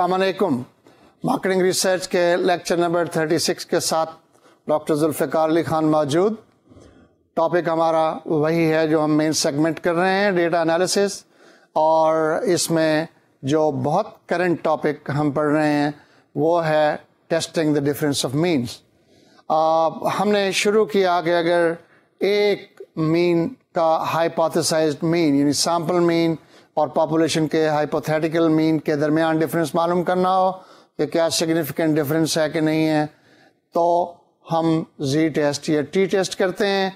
असलकुम marketing research के lecture number 36 के साथ डॉक्टर जुल्फ़िकार अली खान मौजूद टॉपिक हमारा वही है जो हम मेन सेगमेंट कर रहे हैं डेटा एनालिसिस और इसमें जो बहुत करंट टॉपिक हम पढ़ रहे हैं वो है testing the difference of means हमने शुरू किया कि अगर एक मीन का हाइपोथेसाइज्ड मीन यानी सैम्पल मीन और पॉपुलेशन के हाइपोथेटिकल मीन के दरमियान डिफरेंस मालूम करना हो कि क्या सिग्निफिकेंट डिफरेंस है कि नहीं है तो हम जी टेस्ट या टी टेस्ट करते हैं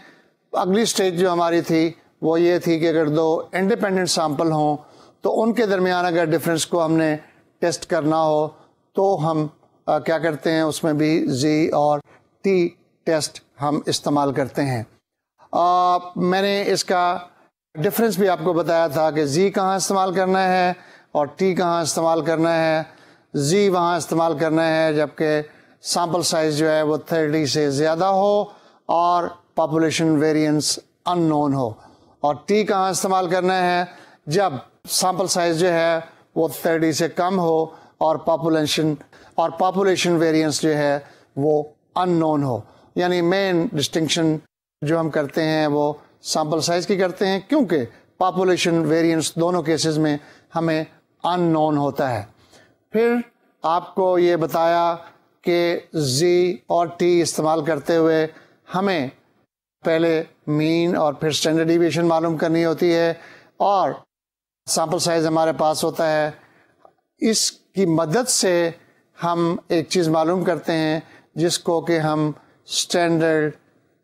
अगली स्टेज जो हमारी थी वो ये थी कि अगर दो इंडिपेंडेंट सैम्पल हों तो उनके दरमियान अगर डिफरेंस को हमने टेस्ट करना हो तो हम आ, क्या करते हैं उसमें भी जी और टी टेस्ट हम इस्तेमाल करते हैं आ, मैंने इसका डिफरेंस भी आपको बताया था कि जी कहाँ इस्तेमाल करना है और टी कहाँ इस्तेमाल करना है जी वहाँ इस्तेमाल करना है जबकि सैम्पल साइज जो है वो थर्टी से ज़्यादा हो और पॉपुलेशन वेरिएंस अननोन हो और टी कहाँ इस्तेमाल करना है जब सैम्पल साइज जो है वो थर्टी से कम हो और पॉपुलेशन और पॉपुलेशन वेरियंस जो है वो अननोन हो यानी मेन डिस्टिंगशन जो हम करते हैं वो सैम्पल साइज की करते हैं क्योंकि पॉपुलेशन वेरिएंस दोनों केसेस में हमें अननोन होता है फिर आपको ये बताया कि जी और टी इस्तेमाल करते हुए हमें पहले मीन और फिर स्टैंडर्ड डिविएशन मालूम करनी होती है और सैम्पल साइज हमारे पास होता है इसकी मदद से हम एक चीज़ मालूम करते हैं जिसको कि हम standard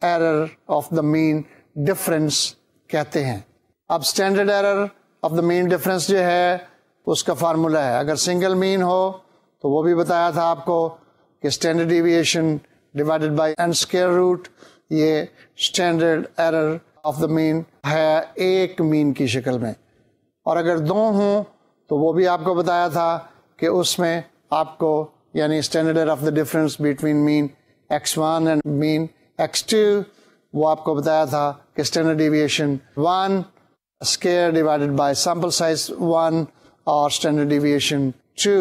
error of the mean difference कहते हैं अब standard error of the mean difference जो है उसका फार्मूला है अगर सिंगल मीन हो तो वो भी बताया था आपको कि standard deviation divided by N square root ये standard error of the mean है एक मीन की शक्ल में और अगर दो हों तो वो भी आपको बताया था कि उसमें आपको यानी standard error of the difference between mean X one and mean X two वो आपको बताया था के standard deviation one square divided by sample size one और standard deviation two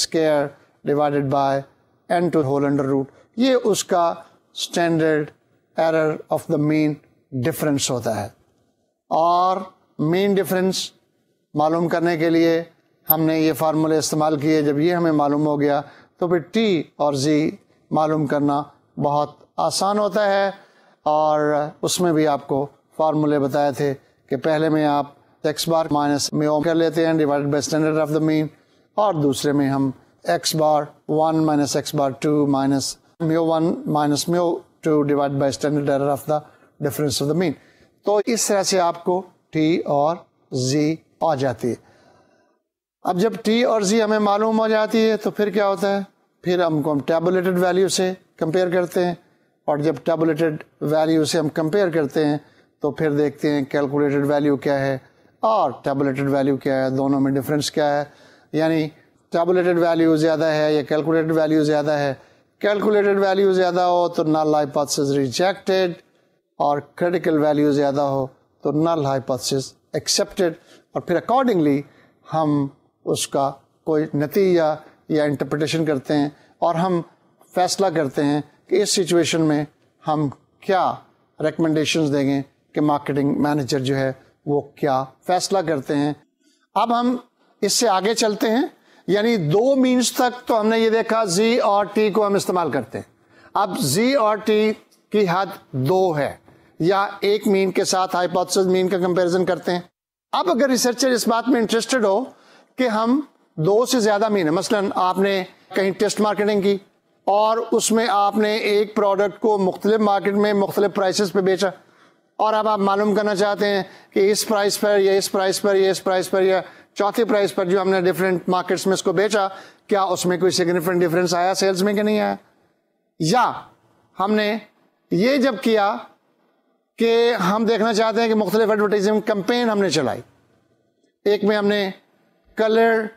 square divided by N two whole under root ये उसका standard error of the mean difference होता है और मीन डिफरेंस मालूम करने के लिए हमने ये फार्मूले इस्तेमाल किए जब ये हमें मालूम हो गया तो फिर टी और जी मालूम करना बहुत आसान होता है और उसमें भी आपको फार्मूले बताए थे कि पहले में आप एक्स बार माइनस म्यू कर लेते हैं divided by standard of the mean और दूसरे में हम X bar one minus X bar two minus mu one minus mu two divide by standard error of the difference of the mean तो इस तरह से आपको टी और जी आ जाती है अब जब टी और जी हमें मालूम हो जाती है तो फिर क्या होता है फिर हमको हम टेबुलेटेड वैल्यू से कंपेयर करते हैं और जब टेबलेटेड वैल्यू से हम कंपेयर करते हैं तो फिर देखते हैं कैलकुलेटेड वैल्यू क्या है और टेबलेटेड वैल्यू क्या है दोनों में डिफरेंस क्या है यानी टेबलेटेड वैल्यू ज़्यादा है या कैलकुलेटेड वैल्यू ज़्यादा है कैलकुलेटेड वैल्यू ज़्यादा हो तो नल हाइपोथेसिस रिजेक्टेड और क्रिटिकल वैल्यू ज़्यादा हो तो नल हाइपोथेसिस एक्सेप्टेड और फिर अकॉर्डिंगली हम उसका कोई नतीजा या इंटरप्रटेशन करते हैं और हम फैसला करते हैं कि इस सिचुएशन में हम क्या रिकमेंडेशंस देंगे कि मार्केटिंग मैनेजर जो है वो क्या फैसला करते हैं अब हम इससे आगे चलते हैं यानी दो मीन्स तक तो हमने ये देखा जी और टी को हम इस्तेमाल करते हैं अब जी और टी की हद दो है या एक मीन के साथ हाइपोथेसिस मीन का कंपैरिजन करते हैं अब अगर रिसर्चर इस बात में इंटरेस्टेड हो कि हम दो से ज्यादा मीन है मसलन आपने कहीं टेस्ट मार्केटिंग की और उसमें आपने एक प्रोडक्ट को मुख्तलिफ मार्केट में मुख्तलिफ प्राइसेस पे बेचा और अब आप मालूम करना चाहते हैं कि इस प्राइस पर या इस प्राइस पर या इस प्राइस पर या चौथे प्राइस पर जो हमने डिफरेंट मार्केट्स में इसको बेचा क्या उसमें कोई सिग्निफिकेंट डिफरेंस आया सेल्स में कि नहीं आया या हमने ये जब किया कि हम देखना चाहते हैं कि मुख्तलिफ एडवर्टाइजिंग कंपेन हमने चलाई एक में हमने कलर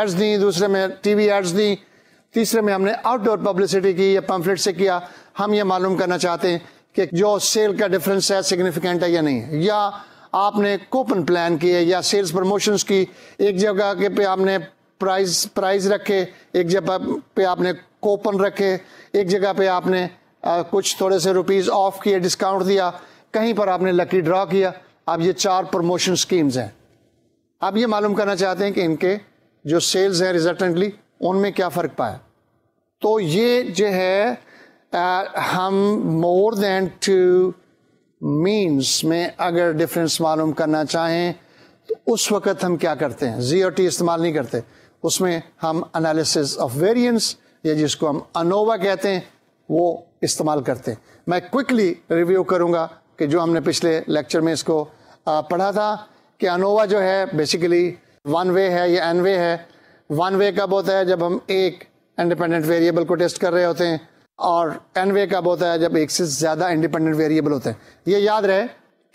एड्स दी दूसरे में टीवी एड्स दी तीसरे में हमने आउटडोर पब्लिसिटी की या पंफलेट से किया हम ये मालूम करना चाहते हैं कि जो सेल का डिफरेंस है सिग्निफिकेंट है या नहीं या आपने कूपन प्लान किए या सेल्स प्रमोशंस की एक जगह के पे आपने प्राइस प्राइस रखे एक जगह पे आपने कोपन रखे एक जगह पे आपने आ, कुछ थोड़े से रुपीज़ ऑफ किए डिस्काउंट दिया कहीं पर आपने लकी ड्रॉ किया अब ये चार प्रमोशन स्कीम्स हैं आप ये मालूम करना चाहते हैं कि इनके जो सेल्स हैं रिजल्टेंटली उनमें क्या फ़र्क पाया तो ये जो है आ, हम मोर देन टू मीन्स में अगर डिफरेंस मालूम करना चाहें तो उस वक्त हम क्या करते हैं जी और टी इस्तेमाल नहीं करते उसमें हम एनालिसिस ऑफ वेरिएंस या जिसको हम अनोवा कहते हैं वो इस्तेमाल करते हैं मैं क्विकली रिव्यू करूंगा कि जो हमने पिछले लेक्चर में इसको पढ़ा था कि अनोवा जो है बेसिकली वन वे है या एन वे है वन वे कब होता है जब हम एक इंडिपेंडेंट वेरिएबल को टेस्ट कर रहे होते हैं और एन वे कब होता है जब एक से ज़्यादा इंडिपेंडेंट वेरिएबल होते हैं ये याद रहे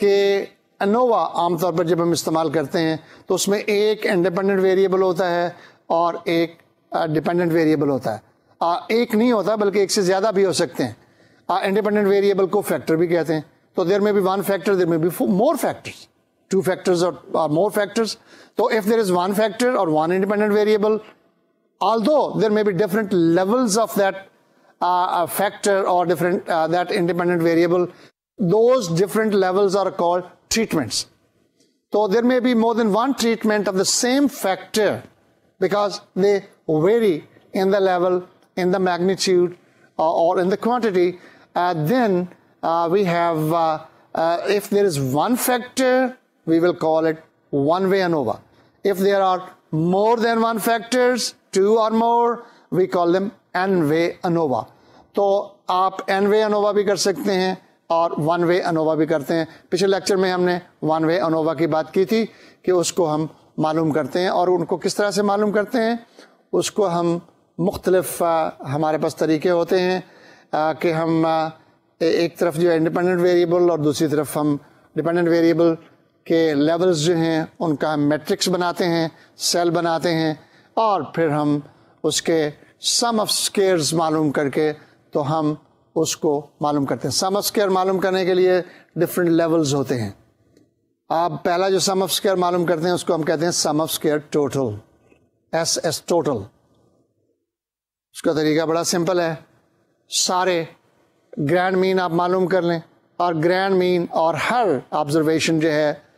कि अनोवा आमतौर पर जब हम इस्तेमाल करते हैं तो उसमें एक इंडिपेंडेंट वेरिएबल होता है और एक डिपेंडेंट वेरिएबल होता है आ, एक नहीं होता बल्कि एक से ज़्यादा भी हो सकते हैं इंडिपेंडेंट वेरिएबल को फैक्टर भी कहते हैं तो देर में भी वन फैक्टर देर में भी मोर फैक्टर्स टू फैक्टर्स और मोर फैक्टर्स तो if there is one factor और one independent variable although there may be different levels of that uh, uh, factor or different uh, that independent variable, those different levels are called treatments. So there may be more than one treatment of the same factor because they vary in the level, in the magnitude, uh, or in the quantity. Uh, then uh, we have, if there is one factor, we will call it one way ANOVA. If there are more than one factors, two or more, we call them n way ANOVA. तो आप n way ANOVA भी कर सकते हैं और one way ANOVA भी करते हैं पिछले लेक्चर में हमने वन वे अनोवा की बात की थी कि उसको हम मालूम करते हैं और उनको किस तरह से मालूम करते हैं उसको हम मुख्तलफ हमारे पास तरीके होते हैं कि हम एक तरफ जो है इंडिपेंडेंट वेरिएबल और दूसरी तरफ हम डिपेंडेंट वेरिएबल के लेवल्स जो हैं उनका हम मैट्रिक्स बनाते हैं सेल बनाते हैं और फिर हम उसके सम ऑफ स्केयर्स मालूम करके तो हम उसको मालूम करते हैं सम ऑफ स्केयर मालूम करने के लिए डिफरेंट लेवल्स होते हैं आप पहला जो सम ऑफ स्केयर मालूम करते हैं उसको हम कहते हैं sum of square total S S total उसका तरीका बड़ा सिंपल है सारे ग्रैंड मीन आप मालूम कर लें और ग्रैंड मीन और हर ऑब्जर्वेशन जो है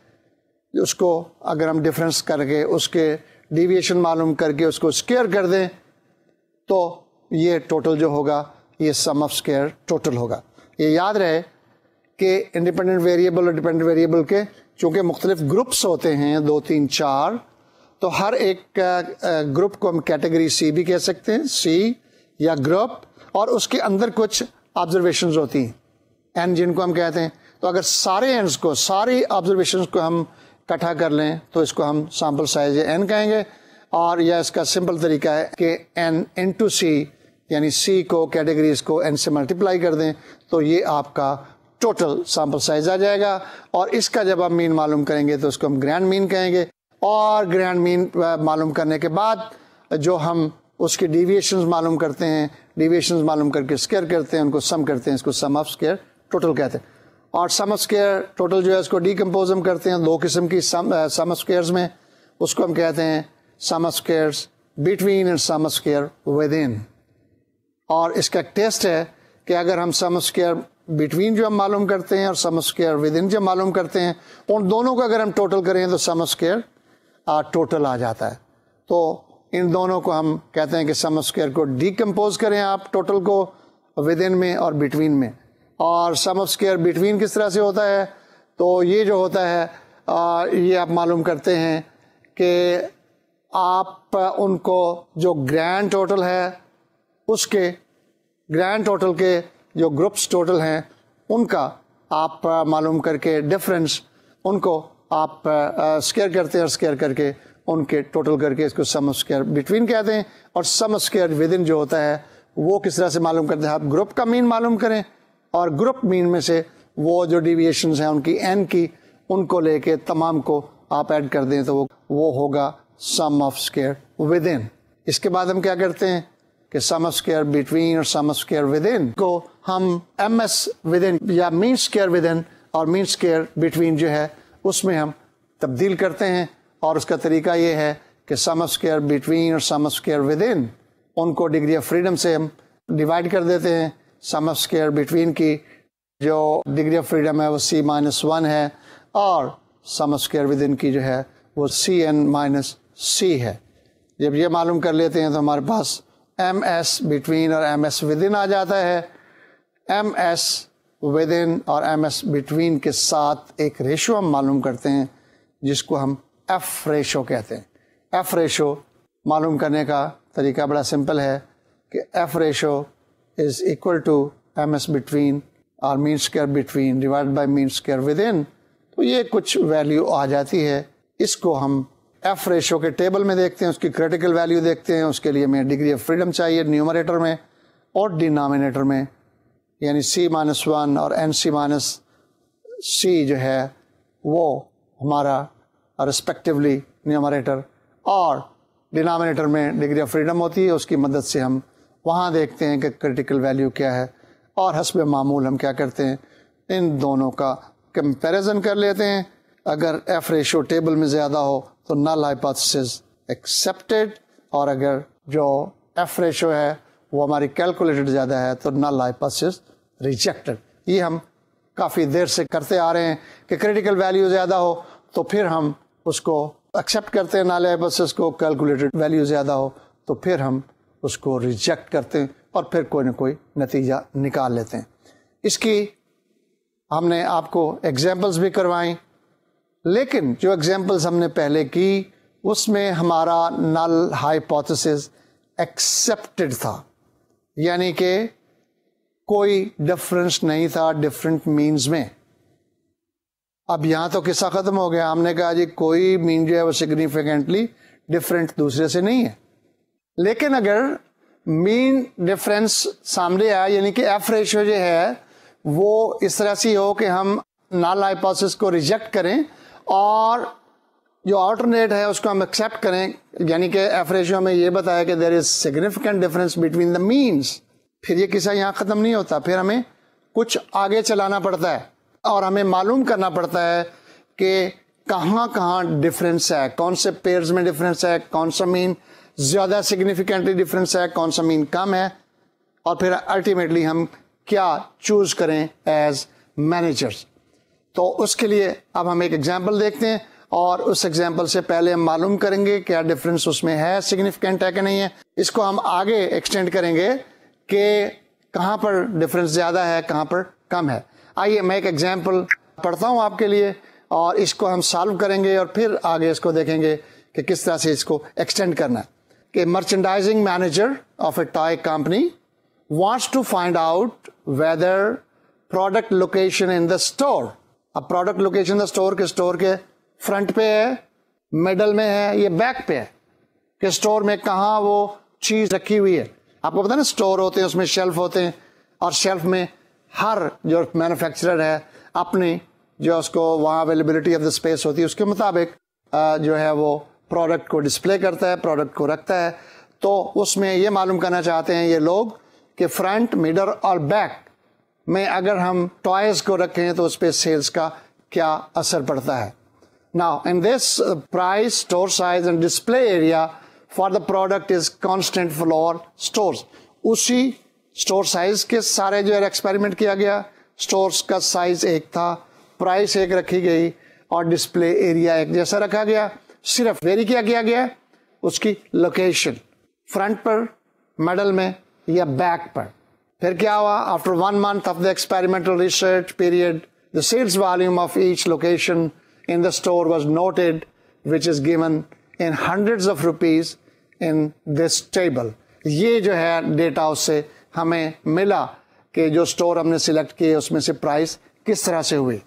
उसको अगर हम डिफरेंस करके उसके डिविएशन मालूम करके उसको स्केयर कर दें तो ये टोटल जो होगा ये सम ऑफ स्केयर टोटल होगा ये याद रहे कि इंडिपेंडेंट वेरिएबल और डिपेंडेंट वेरिएबल के चूँकि मुख्तलिफ ग्रुप्स होते हैं दो तीन चार तो हर एक ग्रुप को हम कैटेगरी सी भी कह सकते हैं सी या ग्रुप और उसके अंदर कुछ ऑब्जर्वेशन होती हैं एंड जिनको हम कहते हैं तो अगर सारे एंड्स को सारी ऑब्जर्वेशन को हम इकट्ठा कर लें तो इसको हम सैम्पल साइज एन कहेंगे और यह इसका सिंपल तरीका है कि एन इन टू सी यानी सी को कैटेगरीज को एन से मल्टीप्लाई कर दें तो ये आपका टोटल सैम्पल साइज आ जाएगा और इसका जब आप मीन मालूम करेंगे तो उसको हम ग्रैंड मीन कहेंगे और ग्रैंड मीन मालूम करने के बाद जो हम उसके डिविएशन मालूम करते हैं डिविएशन मालूम करके स्केयर करते हैं उनको सम करते हैं इसको सम ऑफ स्केयर टोटल कहते हैं और सम स्केयर टोटल जो है इसको डिकम्पोज हम करते हैं दो किस्म की सम स्केयर्स uh, में उसको हम कहते हैं sum between and sum square within और इसका टेस्ट है कि अगर हम सम स्केयर बिटवीन जो हम मालूम करते हैं और सम स्केयर विद इन जो मालूम करते हैं उन दोनों को अगर हम टोटल करें तो सम स्केयर टोटल आ जाता है तो इन दोनों को हम कहते हैं कि सम स्केयर को डीकम्पोज करें आप टोटल को विद इन में और बिटवीन में और सम ऑफ स्केयर बिटवीन किस तरह से होता है तो ये जो होता है आ, ये आप मालूम करते हैं कि आप उनको जो ग्रैंड टोटल है उसके ग्रैंड टोटल के जो ग्रुप्स टोटल हैं उनका आप मालूम करके डिफरेंस उनको आप स्केयर करते हैं और स्केयर करके उनके टोटल करके इसको सम स्केयर बिटवीन कहते हैं और सम स्केयर विद इन जो होता है वो किस तरह से मालूम करते हैं आप ग्रुप का मीन मालूम करें और ग्रुप मीन में से वो जो डिविएशन हैं उनकी एन की उनको लेके तमाम को आप ऐड कर दें तो वो वो होगा sum of square within इसके बाद हम क्या करते हैं कि सम ऑफ स्केयर बिटवीन और sum of square within को हम एम एस विद इन या मीन स्केयर विद इन और मीन स्केयर बिटवीन जो है उसमें हम तब्दील करते हैं और उसका तरीका ये है कि सम ऑफ स्केयर बिटवीन और sum of square within उनको डिग्री ऑफ फ्रीडम से हम डिवाइड कर देते हैं सम ऑफ स्केयर बिटवीन की जो डिग्री ऑफ फ्रीडम है वो सी माइनस वन है और sum of square within की जो है वो सी एन माइनस सी है जब ये मालूम कर लेते हैं तो हमारे पास एम एस बिटवीन और एम एस विद इन आ जाता है एम एस विद इन और एम एस बिटवीन के साथ एक रेशो हम मालूम करते हैं जिसको हम एफ रेशो कहते हैं एफ रेशो मालूम करने का तरीका बड़ा सिंपल है कि F ratio is equal to M S between और mean square between divide by mean square within तो ये कुछ वैल्यू आ जाती है इसको हम एफ रेशो के टेबल में देखते हैं उसकी क्रिटिकल वैल्यू देखते हैं उसके लिए हमें डिग्री ऑफ फ्रीडम चाहिए न्यूमरेटर में और डिनामिनेटर में यानी सी माइनस वन और एन सी माइनस सी जो है वो हमारा रिस्पेक्टिवली न्यूमरेटर और डिनामिनेटर में डिग्री ऑफ फ्रीडम होती है उसकी मदद से हम वहाँ देखते हैं कि क्रिटिकल वैल्यू क्या है और हसब मामूल हम क्या करते हैं इन दोनों का कंपैरिजन कर लेते हैं अगर एफ रेशो टेबल में ज़्यादा हो तो नल हाइपोथेसिस एक्सेप्टेड और अगर जो एफ रेशो है वो हमारी कैलकुलेटेड ज़्यादा है तो नल हाइपोथेसिस रिजेक्टेड ये हम काफ़ी देर से करते आ रहे हैं कि क्रिटिकल वैल्यू ज़्यादा हो तो फिर हम उसको एक्सेप्ट करते हैं नाले हाइपोथेसिस को कैलकुलेटेड वैल्यू ज़्यादा हो तो फिर हम उसको रिजेक्ट करते हैं और फिर कोई ना कोई नतीजा निकाल लेते हैं इसकी हमने आपको एग्जाम्पल्स भी करवाएं लेकिन जो एग्जाम्पल्स हमने पहले की उसमें हमारा नल हाइपोथेसिस एक्सेप्टेड था यानी कि कोई डिफरेंस नहीं था डिफरेंट मीन्स में अब यहां तो किस्सा ख़त्म हो गया हमने कहा जी कोई मीन जो है वो सिग्निफिकेंटली डिफरेंट दूसरे से नहीं है लेकिन अगर मीन डिफरेंस सामने आए यानी कि एफ रेशियो जो है वो इस तरह से हो कि हम नाल हाइपोसिस को रिजेक्ट करें और जो ऑल्टरनेट है उसको हम एक्सेप्ट करें यानी कि एफ रेशियो हमें ये बताया कि there is significant difference between the means फिर ये किस्सा यहाँ ख़त्म नहीं होता फिर हमें कुछ आगे चलाना पड़ता है और हमें मालूम करना पड़ता है कि कहाँ कहाँ डिफरेंस है कौन से पेयर्स में डिफरेंस है कौन सा मीन ज़्यादा सिग्निफिकेंटली डिफरेंस है कौन सा मीन कम है और फिर अल्टीमेटली हम क्या चूज करें एज मैनेजर्स तो उसके लिए अब हम एक एग्जाम्पल देखते हैं और उस एग्जाम्पल से पहले हम मालूम करेंगे क्या डिफरेंस उसमें है सिग्निफिकेंट है कि नहीं है इसको हम आगे एक्सटेंड करेंगे कि कहाँ पर डिफरेंस ज़्यादा है कहाँ पर कम है आइए मैं एक एग्जाम्पल पढ़ता हूँ आपके लिए और इसको हम सॉल्व करेंगे और फिर आगे इसको देखेंगे कि किस तरह से इसको एक्सटेंड करना है कि merchandising manager of a toy company wants to find out whether product location in the store अब प्रोडक्ट लोकेशन द स्टोर के स्टोर के फ्रंट पे है मिडल में है ये बैक पे है कि स्टोर में कहा वो चीज रखी हुई है आपको पता ना स्टोर होते हैं उसमें शेल्फ होते हैं और शेल्फ में हर जो मैन्युफैक्चरर है अपनी जो उसको वहां अवेलेबिलिटी ऑफ द स्पेस होती है उसके मुताबिक जो है वो प्रोडक्ट को डिस्प्ले करता है प्रोडक्ट को रखता है तो उसमें ये मालूम करना चाहते हैं ये लोग कि फ्रंट मिडर और बैक में अगर हम टॉयज़ को रखें तो उस पर सेल्स का क्या असर पड़ता है ना in this price store size and display area for the product is constant floor store उसी स्टोर साइज के सारे जो है एक्सपेरिमेंट किया गया स्टोर्स का साइज एक था प्राइस एक रखी गई और डिस्प्ले एरिया एक जैसा रखा गया सिर्फ वेरी किया गया उसकी लोकेशन फ्रंट पर मेडल में या बैक पर फिर क्या हुआ after one month of the experimental research period the sales volume of each location in the store was noted which is given in hundred of rupees in this table ये जो है data उससे हमें मिला कि जो स्टोर हमने select किए उसमें से प्राइस किस तरह से हुई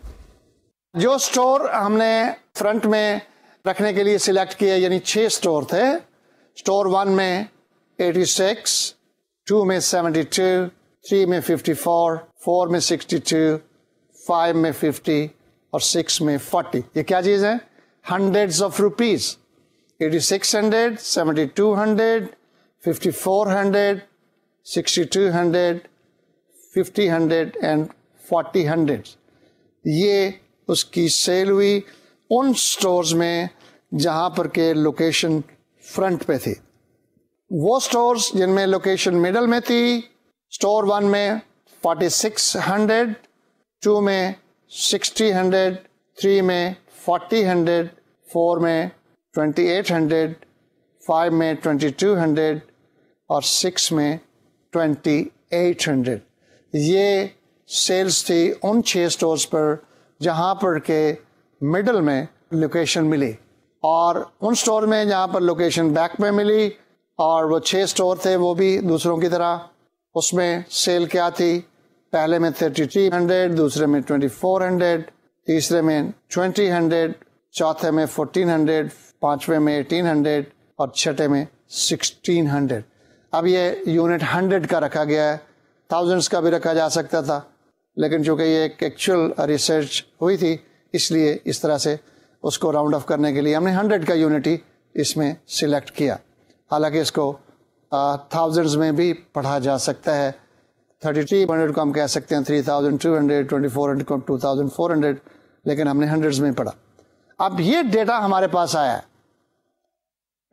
जो स्टोर हमने फ्रंट में रखने के लिए सिलेक्ट किया यानी छह स्टोर थे स्टोर वन में 86, टू में 72, थ्री में 54, फोर में 62, फाइव में 50 और सिक्स में 40। ये क्या चीज़ है hundred of rupees eighty six hundred seventy two hundred fifty four hundred sixty two hundred fifty hundred and forty hundred ये उसकी सेल हुई उन स्टोर्स में जहाँ पर के लोकेशन फ्रंट पे थी वो स्टोर्स जिनमें लोकेशन मिडल में थी स्टोर वन में 4600, टू में 6000, थ्री में 4000, फोर में 2800, फाइव में 2200 और सिक्स में 2800 ये सेल्स थी उन छः स्टोर्स पर जहाँ पर के मिडल में लोकेशन मिली और उन स्टोर में जहाँ पर लोकेशन बैक में मिली और वो छः स्टोर थे वो भी दूसरों की तरह उसमें सेल क्या थी पहले में थर्टी थ्री हंड्रेड दूसरे में ट्वेंटी फोर हंड्रेड तीसरे में ट्वेंटी हंड्रेड चौथे में फोर्टीन हंड्रेड पाँचवें में एटीन हंड्रेड और छठे में सिक्सटीन हंड्रेड अब ये यूनिट हंड्रेड का रखा गया है थाउजेंड्स का भी रखा जा सकता था लेकिन चूंकि ये एक एक्चुअल रिसर्च हुई थी इसलिए इस तरह से उसको राउंड ऑफ करने के लिए हमने हंड्रेड का यूनिटी इसमें सिलेक्ट किया हालांकि इसको थाउजेंड्स में भी पढ़ा जा सकता है थर्टी थ्री हंड्रेड को हम कह सकते हैं three thousand two hundred twenty four hundred को टू थाउजेंड फोर हंड्रेड लेकिन हमने हंड्रेड्स में पढ़ा अब ये डेटा हमारे पास आया है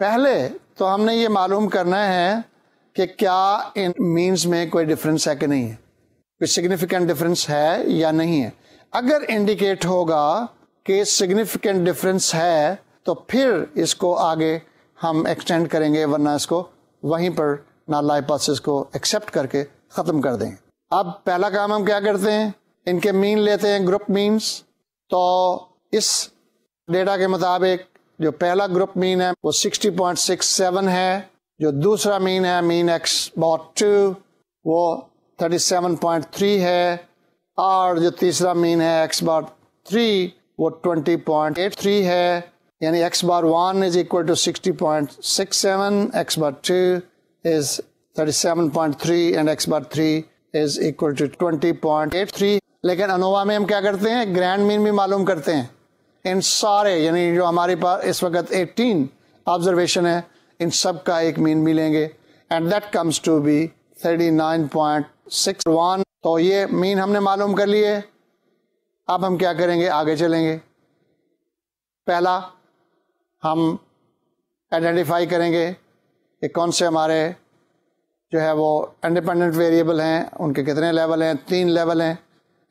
पहले तो हमने ये मालूम करना है कि क्या इन मीन्स में कोई डिफरेंस है कि नहीं है कोई सिग्निफिकेंट डिफरेंस है या नहीं है अगर इंडिकेट होगा केस सिग्निफिकेंट डिफरेंस है तो फिर इसको आगे हम एक्सटेंड करेंगे वरना इसको वहीं पर नॉन लाइपासिस को एक्सेप्ट करके ख़त्म कर देंगे अब पहला काम हम क्या करते हैं इनके मीन लेते हैं ग्रुप मीन्स तो इस डेटा के मुताबिक जो पहला ग्रुप मीन है वो 60.67 है जो दूसरा मीन है मीन एक्स बॉट टू वो 37.3 है और जो तीसरा मीन है एक्स बॉट थ्री वो 20.83 है यानी x bar one is equal to 60.67 X bar two is 37.3 and x bar three is equal to 20.83 लेकिन अनोवा में हम क्या करते हैं ग्रैंड मीन भी मालूम करते हैं इन सारे यानी जो हमारे पास इस वक्त 18 ऑब्जर्वेशन है इन सब का एक मीन भी लेंगे and that comes to be 39.61 तो ये मीन हमने मालूम कर लिए अब हम क्या करेंगे आगे चलेंगे पहला हम आइडेंटिफाई करेंगे कि कौन से हमारे जो है वो इंडिपेंडेंट वेरिएबल हैं उनके कितने लेवल हैं तीन लेवल हैं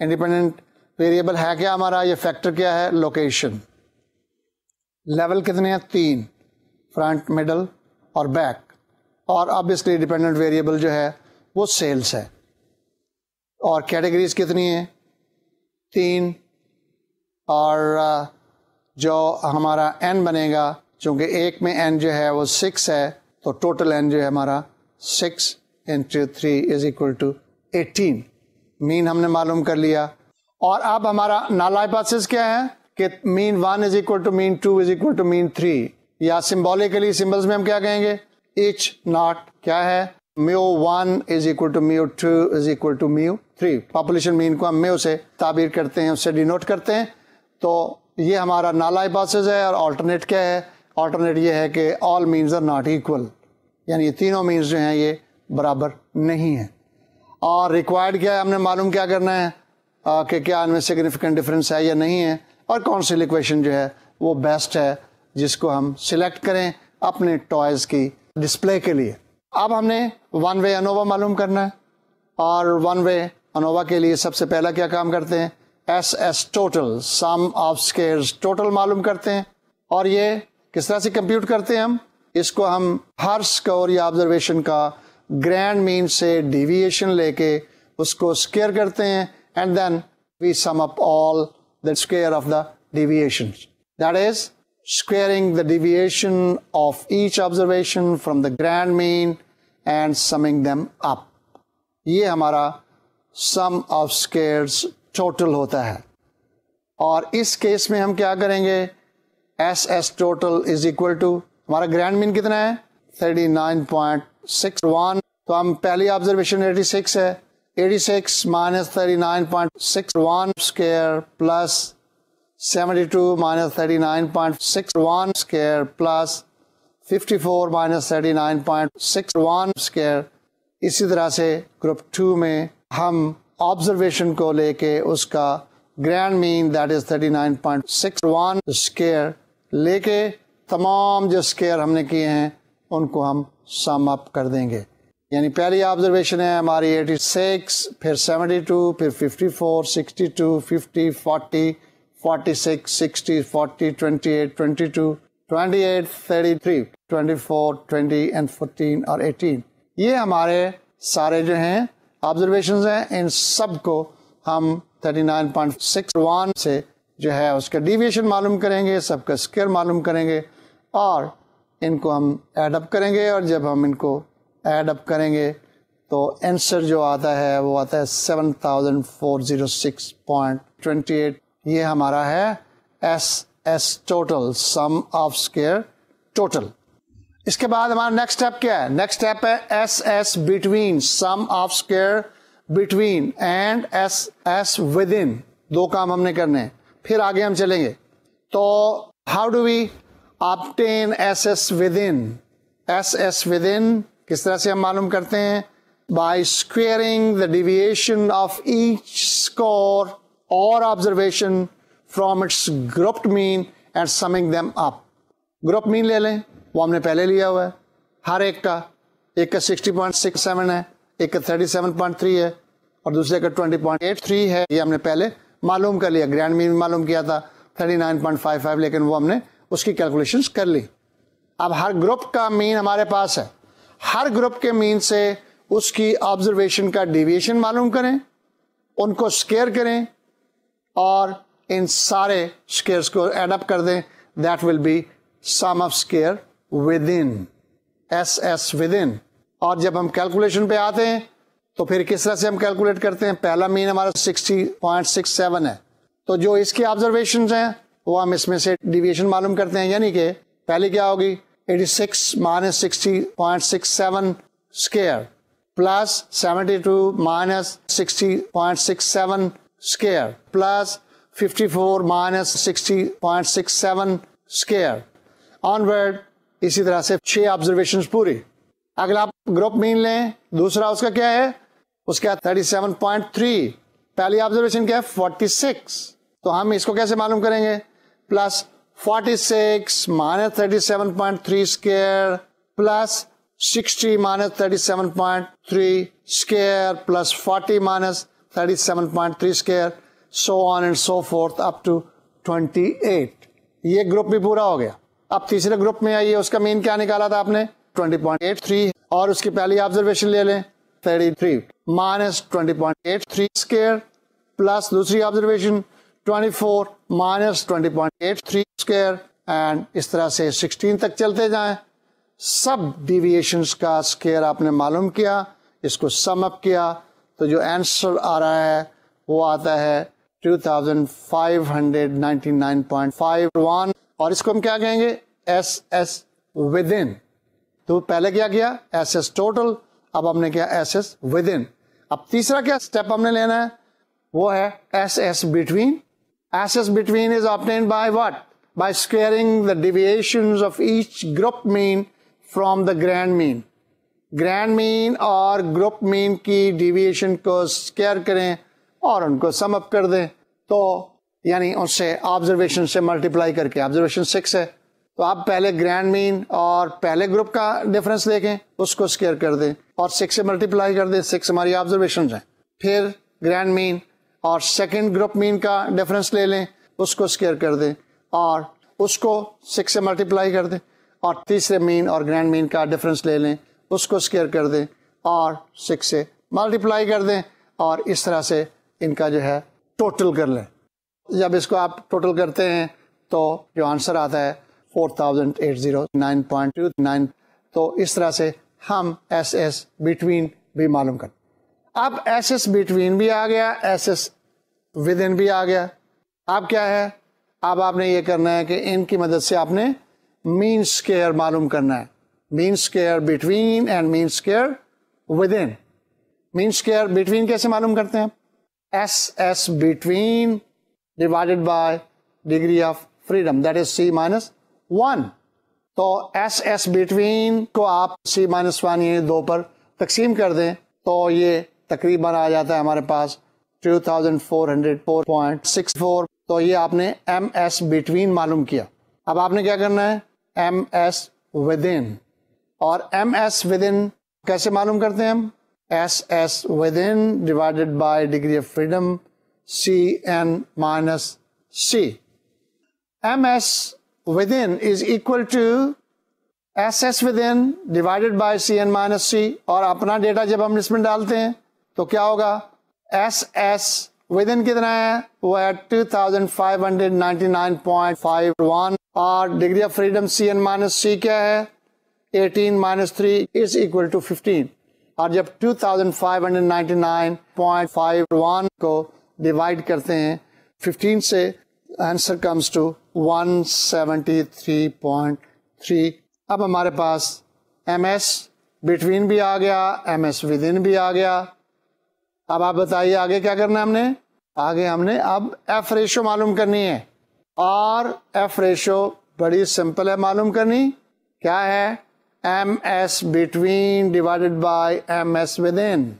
इंडिपेंडेंट वेरिएबल है क्या हमारा ये फैक्टर क्या है लोकेशन लेवल कितने हैं तीन फ्रंट मिडल और बैक और अब इसके डिपेंडेंट वेरिएबल जो है वो सेल्स है और कैटेगरीज कितनी हैं तीन और जो हमारा एन बनेगा चूँकि एक में एन जो है वो सिक्स है तो टोटल एन जो है हमारा six into three is equal to eighteen mean हमने मालूम कर लिया और अब हमारा नाला हाइपोथेसिस क्या है कि mean one is equal to mean two is equal to mean three या सिम्बॉलिकली सिंबल्स में हम क्या कहेंगे इच नॉट क्या है mu one is equal to mu two is equal to mu three population mean को हम उसे ताबीर करते हैं उससे डिनोट करते हैं तो ये हमारा नाला बासेज है और ऑल्टरनेट क्या है ऑल्टरनेट ये है कि all means are not equal यानी तीनों मीन्स जो हैं ये बराबर नहीं हैं और रिक्वायर्ड क्या है हमने मालूम क्या करना है आ, कि क्या इनमें सिग्निफिकेंट डिफरेंस है या नहीं है और कौन सी इक्वेशन जो है वो बेस्ट है जिसको हम सिलेक्ट करें अपने टॉयज़ की डिस्प्ले के लिए अब हमने वन वे अनोवा मालूम करना है और वन वे अनोवा के लिए सबसे पहला क्या काम करते हैं S S total sum of square total मालूम करते हैं और ये किस तरह से कंप्यूट करते हैं हम इसको हम हर स्कोर या ऑब्जर्वेशन का ग्रैंड मीन से डिविएशन लेके उसको स्केयर करते हैं and then we sum up all the square of the deviation. That is squaring the deviation of each observation from the grand mean and summing them up ये हमारा सम of scares total होता है और इस case में हम क्या करेंगे S S total is equal to हमारा ग्रैंड मीन कितना है thirty nine point six one तो हम पहली ऑब्जर्वेशन एटी सिक्स है eighty six minus thirty nine point six one square plus seventy two minus thirty nine point six one square plus fifty four minus thirty nine point six one square इसी तरह से group to में हम observation को लेके उसका grand mean that is 39.61 square लेके तमाम जो स्केयर हमने किए हैं उनको हम सम अप कर देंगे यानी पहली ऑब्जर्वेशन है हमारी 86 फिर 72 फिर 54 62 50 40 46 60 40 28 22 28 33 24 20 एंड 14 और 18 ये हमारे सारे जो हैं ऑब्जर्वेशन हैं इन सब को हम 39.61 से जो है उसका डिविएशन मालूम करेंगे सबका स्केयर मालूम करेंगे और इनको हम ऐड करेंगे और जब हम इनको ऐड अप करेंगे तो आंसर जो आता है वो आता है 7406.28 ये हमारा है S S total sum of square total इसके बाद हमारा नेक्स्ट स्टेप क्या है नेक्स्ट स्टेप है S S between sum of square between and S S within दो काम हमने करने हैं फिर आगे हम चलेंगे तो how do we obtain S S within S S within किस तरह से हम मालूम करते हैं by squaring the deviation of each score और observation from its grouped mean and summing them up group mean ले लें वो हमने पहले लिया हुआ है हर एक का एक का सिक्सटी पॉइंट सिक्स सेवन है एक का थर्टी सेवन पॉइंट थ्री है और दूसरे का ट्वेंटी पॉइंट एट थ्री है ये हमने पहले मालूम कर लिया ग्रैंड मीन मालूम किया था thirty nine point five five लेकिन वो हमने उसकी कैलकुलेशन कर ली अब हर ग्रुप का मीन हमारे पास है हर ग्रुप के मीन से उसकी ऑब्जर्वेशन का डिविएशन मालूम करें उनको स्केयर करें और इन सारे स्केयर्स को एडअप कर दें that will be sum of square within S S within और जब हम कैलकुलेशन पे आते हैं तो फिर किस तरह से हम कैलकुलेट करते हैं पहला मीन हमारा 60.67 है तो जो इसके ऑब्जर्वेशन हैं वो हम इसमें से डिविएशन मालूम करते हैं यानी कि पहले क्या होगी 86 six minus sixty square plus 72 minus sixty square plus 54 minus 60.67 square. Onward इसी तरह से छह ऑब्जर्वेशन पूरी अगला आप ग्रुप मीन लें दूसरा उसका क्या है उसका थ्री पहली ऑब्जर्वेशन क्या है सिक्स तो हम इसको कैसे मालूम करेंगे plus six minus three square plus sixty minus three square plus forty minus three square so on and so forth up to eight ये ग्रुप भी पूरा हो गया अब तीसरे ग्रुप में आइए उसका मीन क्या निकाला था आपने 20.83 और उसकी पहली ऑब्जर्वेशन ले लें 33 three minus twenty square plus दूसरी observation 24 minus twenty square and इस तरह से 16 तक चलते जाएं सब डिविएशन का स्केयर आपने मालूम किया इसको सम अप किया तो जो आंसर आ रहा है वो आता है 2599.51 और इसको हम क्या कहेंगे एस एस विद इन तो पहले क्या किया एस एस टोटल अब हमने किया एस एस विद इन अब तीसरा क्या स्टेप हमने लेना है वो है S S between S S between is obtained by what by squaring the deviation of each group mean from the grand mean grand mean और ग्रुप मीन की डिविएशन को स्केयर करें और उनको समअप कर दें तो यानी उससे ऑब्जर्वेशन से मल्टीप्लाई करके ऑब्जर्वेशन सिक्स है तो आप पहले ग्रैंड मीन और पहले ग्रुप का डिफरेंस देखें उसको स्केयर कर दें और सिक्स से मल्टीप्लाई कर दें सिक्स हमारी ऑब्जर्वेशन है फिर ग्रैंड मीन और सेकंड ग्रुप मीन का डिफरेंस ले लें उसको स्केयर कर दें और उसको सिक्स से मल्टीप्लाई कर दें और तीसरे मीन और ग्रैंड मीन का डिफरेंस ले लें उसको स्केयर कर दें और सिक्स से मल्टीप्लाई कर दें और इस तरह से इनका जो है टोटल कर लें जब इसको आप टोटल करते हैं तो जो आंसर आता है four thousand eight zero nine point two nine तो इस तरह से हम एस एस बिटवीन भी मालूम कर अब एस एस बिटवीन भी आ गया एस एस विद इन भी आ गया अब क्या है अब आपने ये करना है कि इनकी मदद से आपने मीन स्केयर मालूम करना है mean square between and mean square within mean square between कैसे मालूम करते हैं S S between divided by degree of freedom that is C minus one तो एस एस बिटवीन को आप सी माइनस वन यानी दो पर तकसीम कर दें तो ये तकरीबन आ जाता है हमारे पास 2404.64 तो ये आपने एम एस बिटवीन मालूम किया अब आपने क्या करना है एम एस विद इन और एम एस विद इन कैसे मालूम करते हैं हम S S within divided by degree of freedom C N minus C M S within is equal to S S within divided by C N minus C और अपना data जब हम इसमें डालते हैं तो क्या होगा एस एस विद इन कितना है वो है 2599.51 और degree of freedom C N minus C क्या है 18 minus three is equal to 15 और जब 2599.51 को डिवाइड करते हैं 15 से आंसर कम्स टू 173.3 अब हमारे पास एम एस बिटवीन भी आ गया एम एस विद इन भी आ गया अब आप बताइए आगे क्या करना है हमने आगे हमने अब एफ रेशो मालूम करनी है और एफ रेशो बड़ी सिंपल है मालूम करनी क्या है M S between divided by M S within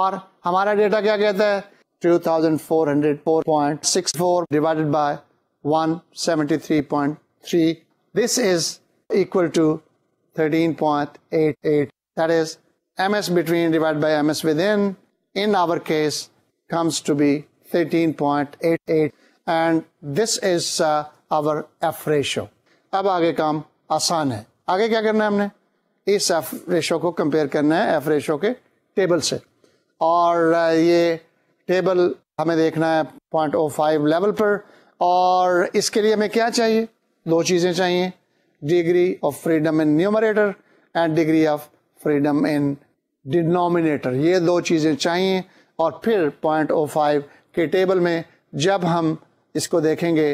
और हमारा डेटा क्या कहता है 2404.64 divided by 173.3. This is equal to 13.88. That is MS between divided by MS within in our case comes to be 13.88 and this is uh, our F ratio. अब आगे काम आसान है आगे क्या करना है हमने इस एफ रेशो को कंपेयर करना है एफ रेशो के टेबल से और ये टेबल हमें देखना है पॉइंट ओ फाइव लेवल पर और इसके लिए हमें क्या चाहिए दो चीज़ें चाहिए degree of freedom in numerator and degree of freedom in denominator ये दो चीज़ें चाहिए और फिर पॉइंट ओ फाइव के टेबल में जब हम इसको देखेंगे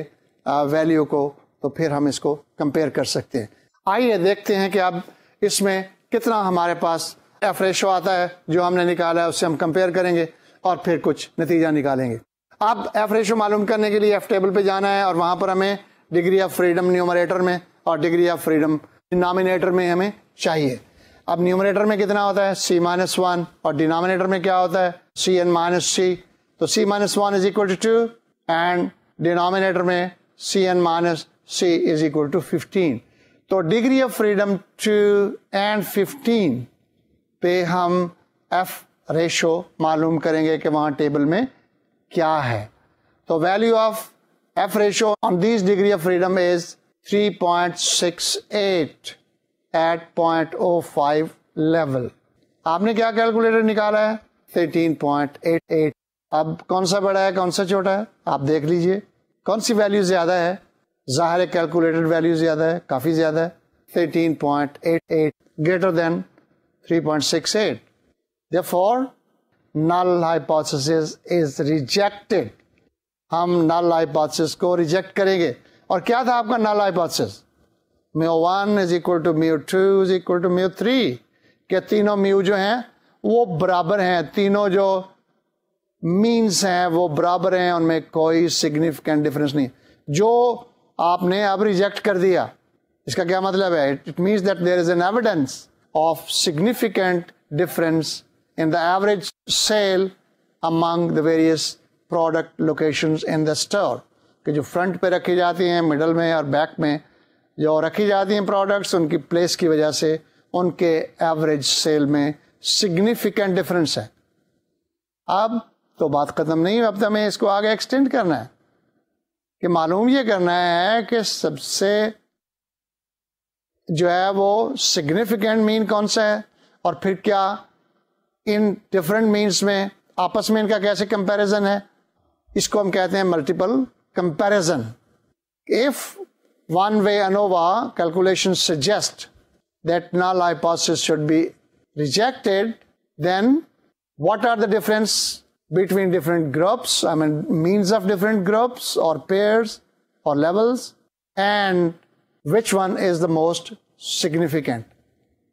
वैल्यू uh, को तो फिर हम इसको कंपेयर कर सकते हैं आइए देखते हैं कि अब इसमें कितना हमारे पास एफ रेशो आता है जो हमने निकाला है उससे हम कंपेयर करेंगे और फिर कुछ नतीजा निकालेंगे आप एफ रेशो मालूम करने के लिए एफ टेबल पे जाना है और वहां पर हमें डिग्री ऑफ फ्रीडम न्यूमरेटर में और डिग्री ऑफ फ्रीडम डिनिनेटर में हमें चाहिए अब न्यूमरेटर में कितना होता है सी माइनस वन और डिनोमिनेटर में क्या होता है सी एन माइनस सी तो C minus one is equal to two and denominator में C N minus C is equal to fifteen तो degree of freedom two and fifteen पे हम एफ रेशो मालूम करेंगे कि वहाँ टेबल में क्या है तो value of F ratio on this degree of freedom is 3.68 at point oh five level आपने क्या कैलकुलेटर निकाला है थर्टीन पॉइंट एट एट अब कौन सा बड़ा है कौन सा छोटा है आप देख लीजिए कौन सी वैल्यू ज़्यादा है ज़ाहिर कैलकुलेटेड वैल्यू ज़्यादा है काफ़ी ज़्यादा है thirteen point eight eight greater than three point six eight therefore null hypothesis is rejected हम नल हाइपोथेसिस को रिजेक्ट करेंगे और क्या था आपका null hypothesis mu one is equal to mu two is equal to mu three के तीनों mu जो हैं वो बराबर हैं तीनों जो मीन्स हैं वो बराबर हैं उनमें कोई सिग्निफिकेंट डिफरेंस नहीं जो आपने अब रिजेक्ट कर दिया इसका क्या मतलब है it means that there is an evidence of significant difference in the average sale among the various product location in the store कि जो फ्रंट पे रखी जाती हैं मिडल में और बैक में जो रखी जाती हैं प्रोडक्ट्स उनकी प्लेस की वजह से उनके एवरेज सेल में सिग्निफिकेंट डिफरेंस है अब तो बात ख़त्म नहीं अब तो हमें इसको आगे एक्सटेंड करना है कि मालूम ये करना है कि सबसे जो है वो सिग्निफिकेंट मीन कौन सा है और फिर क्या इन डिफरेंट मीन्स में आपस में इनका कैसे कंपेरिजन है इसको हम कहते हैं multiple comparison if one way ANOVA calculation suggest that I hypothesis should be rejected then what are the difference between different groups I mean means of different groups और पेयर्स और levels and which one is the most significant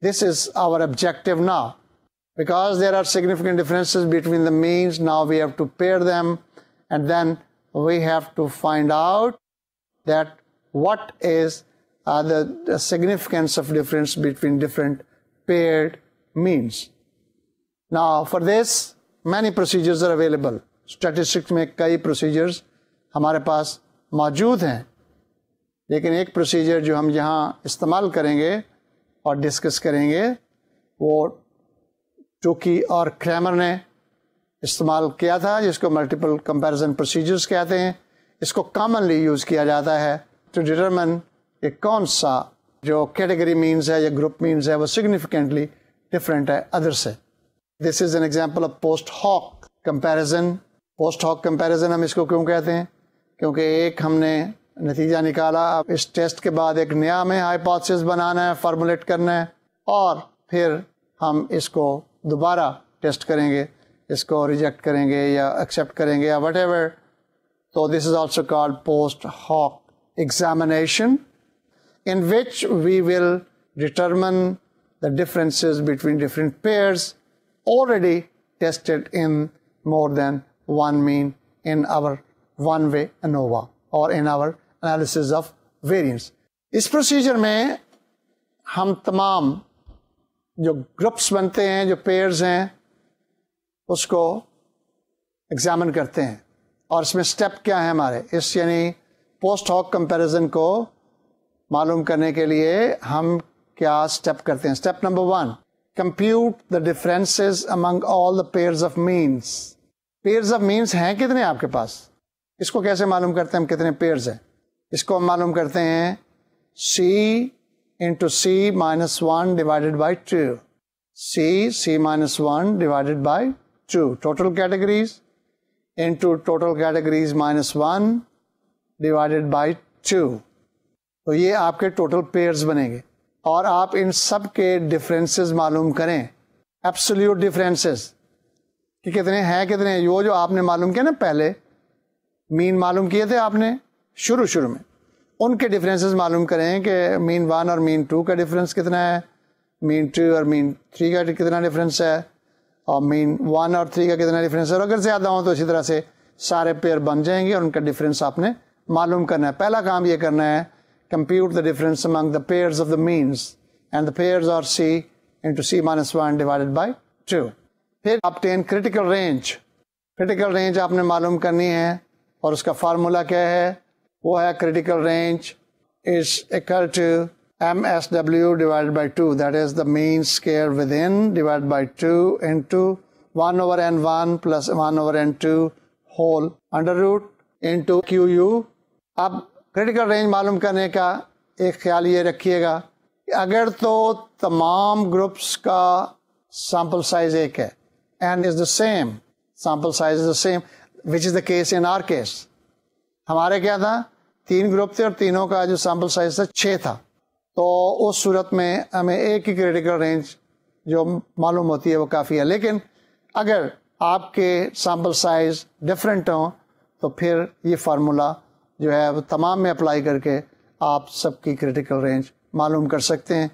this is our objective ना because there are significant differences between the means, now we have to pair them and then we have to find out that what is uh, the, the significance of difference between different paired means. Now for this many procedures are available. Statistics में कई procedures हमारे पास मौजूद हैं लेकिन एक procedure जो हम यहाँ इस्तेमाल करेंगे और discuss करेंगे वो टोकी और क्रैमर ने इस्तेमाल किया था जिसको मल्टीपल कंपैरिजन प्रोसीजर्स कहते हैं इसको कॉमनली यूज़ किया जाता है टू डिटरमन ये कौन सा जो कैटेगरी मीन्स है या ग्रुप मीन्स है वो सिग्निफिकेंटली डिफरेंट है अदर से this is an example of post hoc comparison post hoc comparison हम इसको क्यों कहते हैं क्योंकि एक हमने नतीजा निकाला अब इस टेस्ट के बाद एक नया में हाइपोथेसिस बनाना है फार्मूलेट करना है और फिर हम इसको दोबारा टेस्ट करेंगे इसको रिजेक्ट करेंगे या एक्सेप्ट करेंगे या वट एवर तो this is also called post hoc examination in which we will determine the differences between different pairs already tested in more than one mean in our one-way ANOVA or in our analysis of variance. इस procedure में हम तमाम जो groups बनते हैं जो pairs हैं उसको एग्जामिन करते हैं और इसमें स्टेप क्या है हमारे इस यानी पोस्ट हॉक कंपैरिजन को मालूम करने के लिए हम क्या स्टेप करते हैं step number one compute the differences among all the pairs of means pairs of means हैं कितने आपके पास इसको कैसे मालूम करते हैं हम कितने पेयर्स हैं इसको हम मालूम करते हैं सी into c minus 1 divided by 2. c, c minus 1 divided by 2. Total categories into total categories minus 1 divided by 2. तो ये आपके टोटल पेयर्स बनेंगे और आप इन सब के डिफरेंसेस मालूम करें एब्सोल्यूट डिफरेंसेस कि कितने हैं कितने है। यो जो आपने मालूम किया ना पहले मीन मालूम किए थे आपने शुरू शुरू में उनके डिफरेंसेस मालूम करें कि मीन वन और मीन टू का डिफरेंस कितना है मीन टू और मीन थ्री का कितना डिफरेंस है और मीन वन और थ्री का कितना डिफरेंस है और अगर ज़्यादा हो तो इसी तरह से सारे पेयर बन जाएंगे और उनका डिफरेंस आपने मालूम करना है पहला काम ये करना है compute the difference among the pairs of the means and the pairs are C into C minus one divided by two फिर आप then critical range critical range आपने मालूम करनी है और उसका फार्मूला क्या है वो है critical range is equal to M S W divide by two that is the mean square within divide by two into one over N one plus one over N two whole under root into Q U अब critical range मालूम करने का एक ख्याल ये रखिएगा अगर तो तमाम ग्रुप्स का सैम्पल साइज एक है and is the same sample size is the same which is the case in our case हमारे क्या था तीन ग्रुप थे और तीनों का जो सैम्पल साइज था छः था तो उस सूरत में हमें एक ही क्रिटिकल रेंज जो मालूम होती है वो काफ़ी है लेकिन अगर आपके सैम्पल साइज डिफरेंट हों तो फिर ये फार्मूला जो है वो तमाम में अप्लाई करके आप सबकी क्रिटिकल रेंज मालूम कर सकते हैं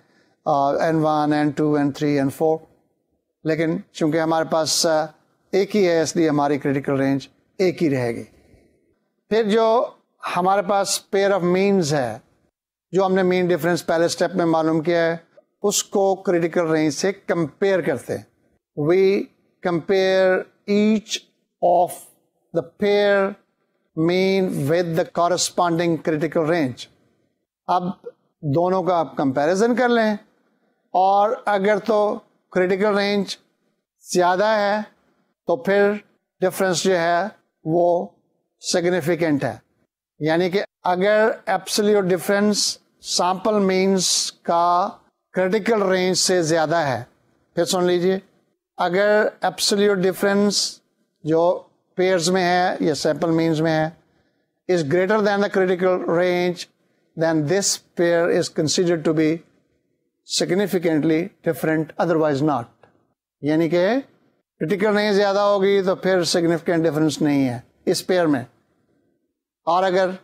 N one N two N three N four लेकिन चूंकि हमारे पास एक ही है इसलिए हमारी क्रिटिकल रेंज एक ही रहेगी फिर जो हमारे पास पेयर ऑफ मीन्स है जो हमने मीन डिफरेंस पहले स्टेप में मालूम किया है उसको क्रिटिकल रेंज से कंपेयर करते हैं we compare each of the pair mean with the corresponding critical range अब दोनों का आप कंपैरिजन कर लें और अगर तो क्रिटिकल रेंज ज़्यादा है तो फिर डिफरेंस जो है वो सिग्निफिकेंट है यानी कि अगर एप्सल्यूट डिफरेंस सैंपल मीन्स का क्रिटिकल रेंज से ज़्यादा है फिर सुन लीजिए अगर एप्सल्यूट डिफरेंस जो पेयर्स में है या सैंपल मीन्स में है is greater than the critical range then this pair is considered to be significantly different otherwise not यानी कि क्रिटिकल रेंज ज़्यादा होगी तो फिर सिग्निफिकेंट डिफरेंस नहीं है इस पेयर में और अगर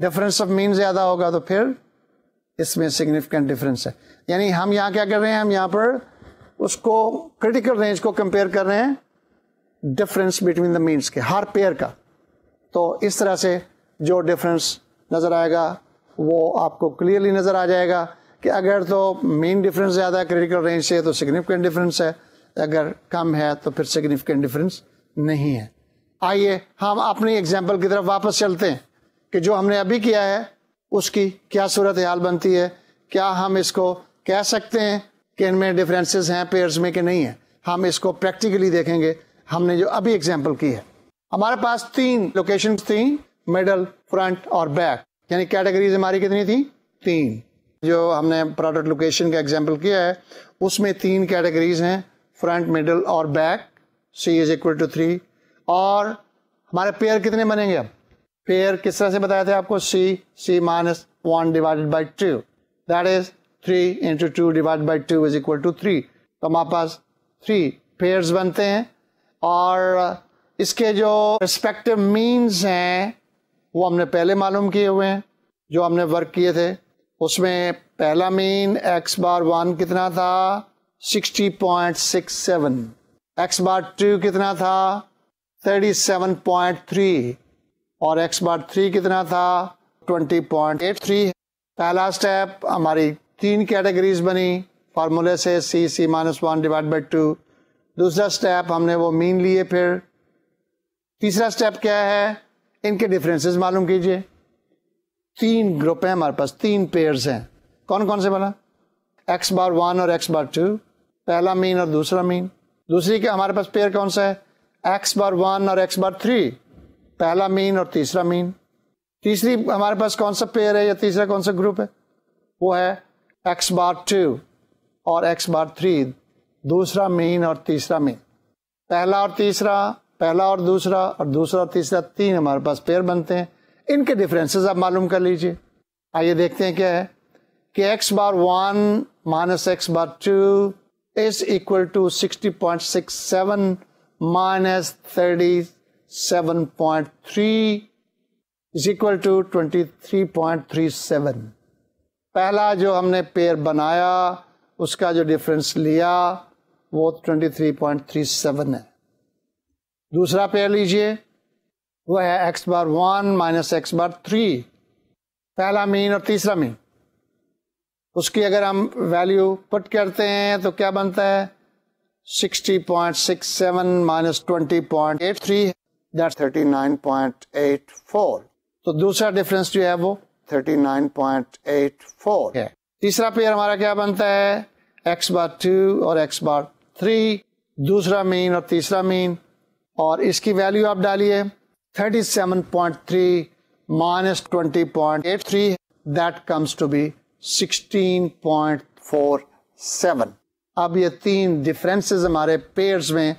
डिफरेंस ऑफ मीन ज़्यादा होगा तो फिर इसमें सिग्निफिकेंट डिफरेंस है यानी हम यहाँ क्या कर रहे हैं हम यहाँ पर उसको क्रिटिकल रेंज को कंपेयर कर रहे हैं डिफरेंस बिटवीन द मीन्स के हर पेयर का तो इस तरह से जो डिफरेंस नज़र आएगा वो आपको क्लियरली नज़र आ जाएगा कि अगर तो मेन डिफरेंस ज़्यादा है क्रिटिकल रेंज से तो सिग्निफिकेंट डिफरेंस है अगर कम है तो फिर सिग्निफिकेंट डिफरेंस नहीं है आइए हम अपनी एग्जाम्पल की तरफ वापस चलते हैं कि जो हमने अभी किया है उसकी क्या सूरत हाल बनती है क्या हम इसको कह सकते हैं कि इनमें डिफरेंसेस हैं पेयर्स में कि नहीं है हम इसको प्रैक्टिकली देखेंगे हमने जो अभी एग्जाम्पल की है हमारे पास तीन लोकेशन थी मिडल फ्रंट और बैक यानी कैटेगरीज हमारी कितनी थी तीन जो हमने प्रोडक्ट लोकेशन का एग्जाम्पल किया है उसमें तीन कैटेगरीज हैं फ्रंट मिडल और back C is equal to three और हमारे पेयर कितने बनेंगे अब पेयर किस तरह से बताया था आपको C C minus one divided by two that is three into two divide by two is equal to three तो हमारे पास थ्री पेयर्स बनते हैं और इसके जो रिस्पेक्टिव मीन्स हैं वो हमने पहले मालूम किए हुए हैं जो हमने वर्क किए थे उसमें पहला मीन एक्स बार वन कितना था sixty point six seven X bar two कितना था 37.3 और एक्स बार थ्री कितना था 20.83 पहला स्टेप हमारी तीन कैटेगरीज बनी फार्मूले से C C minus one divide by two दूसरा स्टेप हमने वो मीन लिए फिर तीसरा स्टेप क्या है इनके डिफरेंसेस मालूम कीजिए तीन ग्रुप हैं हमारे पास तीन पेयर्स हैं कौन कौन से बना एक्स बार वन और एक्स बार टू पहला मीन और दूसरा मीन दूसरी के हमारे पास पेयर कौन सा है एक्स बार वन और एक्स बार थ्री पहला मीन और तीसरा मीन तीसरी हमारे पास कौन सा पेयर है या तीसरा कौन सा ग्रुप है वो है एक्स बार टू और एक्स बार थ्री दूसरा मीन और तीसरा मीन पहला और तीसरा पहला और दूसरा और दूसरा और तीसरा तीन हमारे पास पेयर बनते हैं इनके डिफरेंसेस आप मालूम कर लीजिए आइए देखते हैं क्या है कि X bar one minus X bar two is equal to sixty point six seven minus thirty seven point three is equal to twenty three three point seven पहला जो हमने पेयर बनाया उसका जो डिफरेंस लिया वो twenty three three point seven है दूसरा पेयर लीजिए वो है X bar one minus X bar three पहला मीन और तीसरा मीन उसकी अगर हम वैल्यू पुट करते हैं तो क्या बनता है 60.67 minus 20.83 दैट 39.84 तो दूसरा डिफरेंस जो है वो 39.84 है तीसरा पेयर हमारा क्या बनता है एक्स बार टू और एक्स बार थ्री दूसरा मीन और तीसरा मीन और इसकी वैल्यू आप डालिए 37.3 minus 20.83 that comes to be 16.47 अब ये तीन डिफरेंसेस हमारे पेयर्स में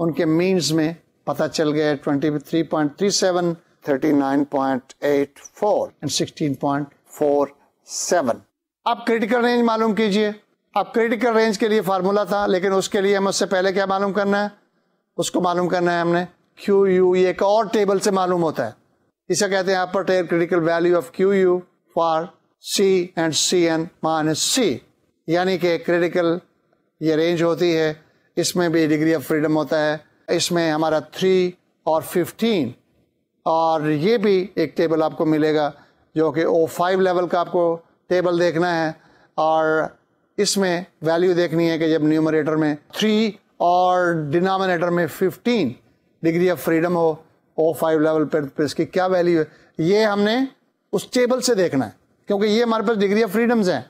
उनके मीन्स में पता चल गए 23.37, 39.84 पॉइंट 16.47। अब क्रिटिकल रेंज मालूम कीजिए अब क्रिटिकल रेंज के लिए फार्मूला था लेकिन उसके लिए हम उससे पहले क्या मालूम करना है उसको मालूम करना है हमने क्यू यू ये एक और टेबल से मालूम होता है इसे कहते हैं upper tail critical value of Q U for C and C N minus C यानी कि क्रिटिकल ये रेंज होती है इसमें भी डिग्री ऑफ फ्रीडम होता है इसमें हमारा थ्री और फिफ्टीन और ये भी एक टेबल आपको मिलेगा जो कि ओ फाइव लेवल का आपको टेबल देखना है और इसमें वैल्यू देखनी है कि जब न्यूमरेटर में थ्री और डिनोमिनेटर में फिफ्टीन डिग्री ऑफ फ्रीडम हो ओ फाइव लेवल पर तो इसकी क्या वैल्यू है ये हमने उस टेबल से देखना है क्योंकि ये हमारे पास डिग्री ऑफ फ्रीडम्स हैं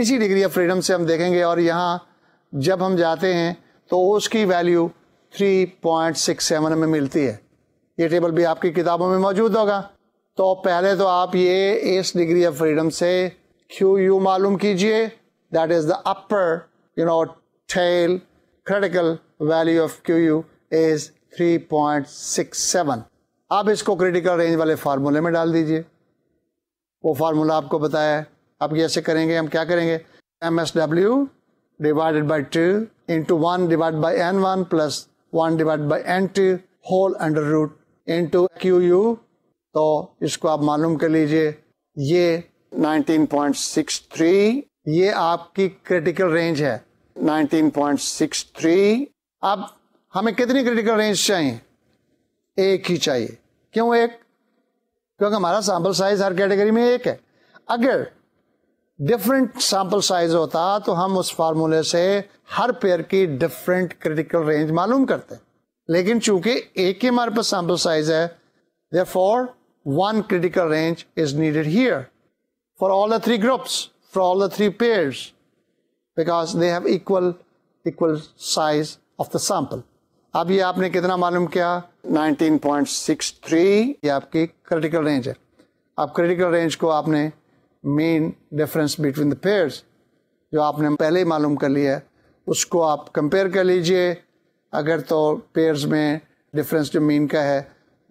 इसी डिग्री ऑफ फ्रीडम से हम देखेंगे और यहाँ जब हम जाते हैं तो उसकी वैल्यू 3.67 में मिलती है ये टेबल भी आपकी किताबों में मौजूद होगा तो पहले तो आप ये इस डिग्री ऑफ फ्रीडम से क्यू यू मालूम कीजिए that is the upper you know tail critical value of Q U is 3.67 आप इसको क्रिटिकल रेंज वाले फार्मूले में डाल दीजिए वो फार्मूला आपको बताया है अब ऐसे करेंगे हम क्या करेंगे M S W divided by two into one divide by N one plus one divide by N two whole under root into Q U तो इसको आप मालूम कर लीजिए ये 19.63 ये आपकी क्रिटिकल रेंज है 19.63 अब हमें कितनी क्रिटिकल रेंज चाहिए एक ही चाहिए क्यों एक क्योंकि हमारा सैंपल साइज हर कैटेगरी में एक है अगर डिफरेंट सैंपल साइज होता तो हम उस फार्मूले से हर पेयर की डिफरेंट क्रिटिकल रेंज मालूम करते लेकिन चूंकि एक ही हमारे पास सैंपल साइज है there for one critical range is needed here for all the three groups for all the three pairs because they have equal equal size of the sample अब ये आपने कितना मालूम किया 19.63 ये आपकी क्रिटिकल रेंज है अब क्रिटिकल रेंज को आपने mean difference between the pairs जो आपने पहले ही मालूम कर लिया है उसको आप कंपेयर कर लीजिए अगर तो पेयर्स में डिफरेंस जो मीन का है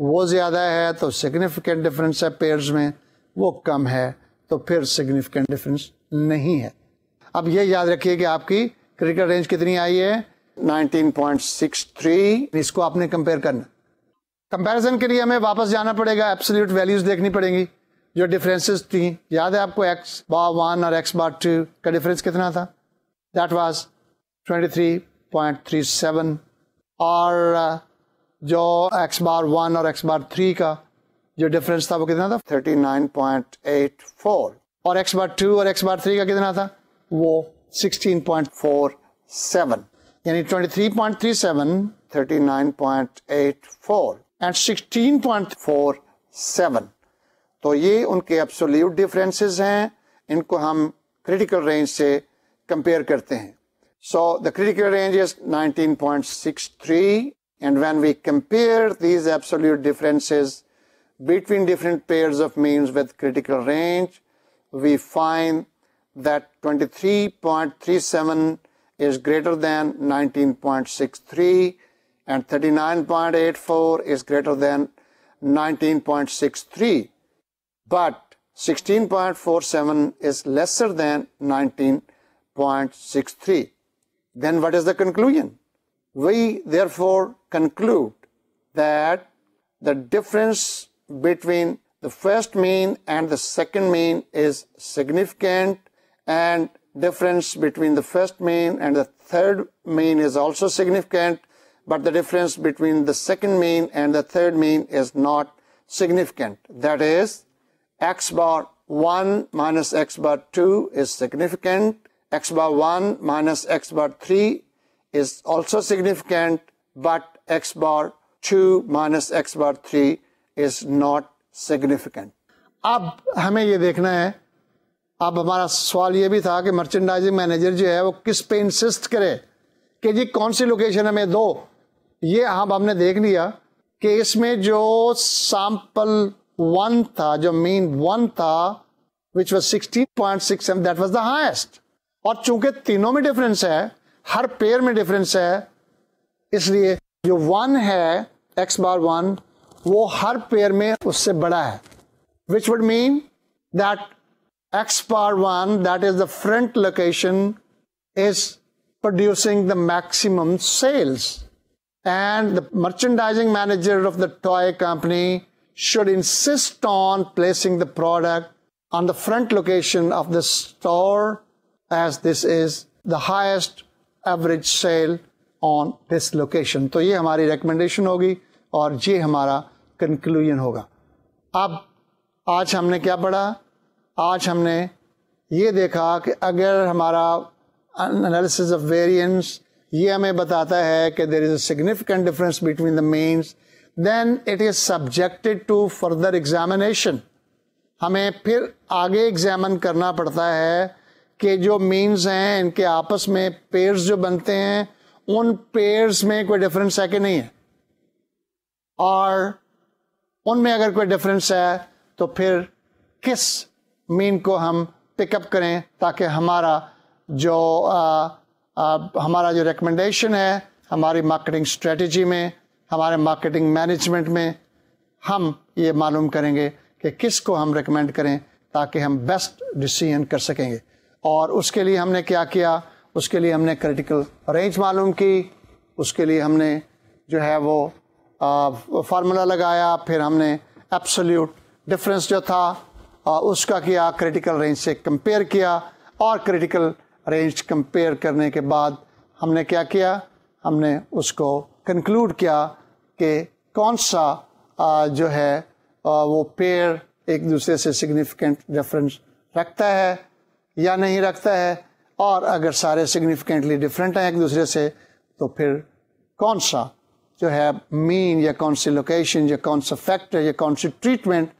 वो ज़्यादा है तो सिग्निफिकेंट डिफरेंस है पेयर्स में वो कम है तो फिर सिग्निफिकेंट डिफरेंस नहीं है अब ये याद रखिए कि आपकी क्रिटिकल रेंज कितनी आई है 19.63 इसको आपने कंपेयर करना कंपैरिजन के लिए हमें वापस जाना पड़ेगा एब्सोल्यूट वैल्यूज देखनी पड़ेंगी जो डिफरेंसेस थी याद है आपको एक्स बार वन और एक्स बार टू का डिफरेंस कितना था दैट वाज 23.37 और uh, जो एक्स बार वन और एक्स बार थ्री का जो डिफरेंस था वो कितना था 39.84 और एक्स बार टू और एक्स बार थ्री का कितना था वो 16.47 यानी 23.37 39.84 एंड 16.47 तो ये उनके एब्सोल्यूट डिफरेंसेस हैं इनको हम क्रिटिकल रेंज से कंपेयर करते हैं so the critical range is 19.63 and when we compare these absolute differences between different pairs of means with critical range, we find that 23.37 is greater than 19.63 and 39.84 is greater than 19.63. but 16.47 is lesser than 19.63. Then what is the conclusion? We therefore conclude that the difference between the first mean and the second mean is significant and difference between the first mean and the third mean is also significant but the difference between the second mean and the third mean is not significant. That is, x bar 1 minus x bar 2 is significant. x bar 1 minus x bar 3 is also significant, but x bar 2 minus x bar 3 is not significant. अब हमें ये देखना है अब हमारा सवाल ये भी था कि मर्चेंडाइजिंग मैनेजर जो है वो किस पे इंसिस्ट करे कि जी कौन सी लोकेशन हमें दो ये हम हमने देख लिया कि इसमें जो sample one tha, jo mean one tha, which was 16.67, that was the highest. Aur chunke tino mein difference hai, har pair mein difference is isliye jo one hai, x bar one, wo har pair Which would mean that x bar one, that is the front location, is producing the maximum sales. And the merchandising manager of the toy company should insist on placing the product on the front location of the store as this is the highest average sale on this location. So, this ये हमारी recommendation होगी और ये our conclusion होगा अब आज हमने क्या today? आज हमने ये देखा that if our analysis of variance ये हमें बताता है there is a significant difference between the means then it is subjected to further examination. हमें फिर आगे एग्जामिन करना पड़ता है कि जो मीन्स हैं इनके आपस में पेयर्स जो बनते हैं उन पेयर्स में कोई डिफरेंस है कि नहीं है और उनमें अगर कोई डिफरेंस है तो फिर किस मीन को हम पिकअप करें ताकि हमारा जो आ, आ, हमारा जो रिकमेंडेशन है हमारी मार्केटिंग स्ट्रेटजी में हमारे मार्केटिंग मैनेजमेंट में हम ये मालूम करेंगे कि किस को हम रिकमेंड करें ताकि हम बेस्ट डिसीजन कर सकेंगे और उसके लिए हमने क्या किया उसके लिए हमने क्रिटिकल रेंज मालूम की उसके लिए हमने जो है वो फार्मूला लगाया फिर हमने एब्सोल्यूट डिफरेंस जो था आ, उसका किया क्रिटिकल रेंज से कंपेयर किया और क्रिटिकल रेंज कंपेयर करने के बाद हमने क्या किया हमने उसको कंक्लूड किया कि कौन सा आ, जो है आ, वो पेयर एक दूसरे से सिग्निफिकेंट डिफरेंस रखता है या नहीं रखता है और अगर सारे सिग्निफिकेंटली डिफरेंट हैं एक दूसरे से तो फिर कौन सा जो है मीन या कौन सी लोकेशन या कौन सा फैक्टर या कौन सी ट्रीटमेंट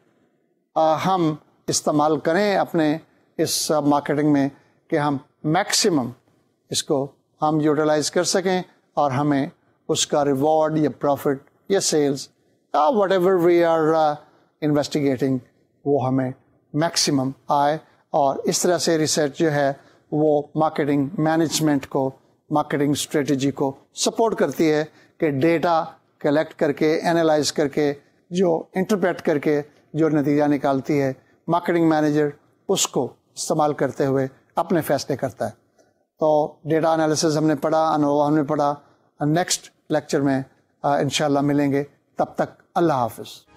हम इस्तेमाल करें अपने इस मार्केटिंग में कि हम मैक्सिमम इसको हम यूटिलाइज कर सकें और हमें उसका रिवॉर्ड या प्रॉफिट या सेल्स या whatever we are investigating वो हमें मैक्सिमम आए और इस तरह से रिसर्च जो है वो मार्केटिंग मैनेजमेंट को मार्केटिंग स्ट्रेटजी को सपोर्ट करती है कि डेटा कलेक्ट करके एनालाइज करके जो इंटरप्रेट करके जो नतीजा निकालती है मार्केटिंग मैनेजर उसको इस्तेमाल करते हुए अपने फैसले करता है तो डेटा एनालिसिस हमने पढ़ा अनोवा हमने पढ़ा नेक्स्ट लेक्चर में इन मिलेंगे तब तक अल्लाह हाफिज़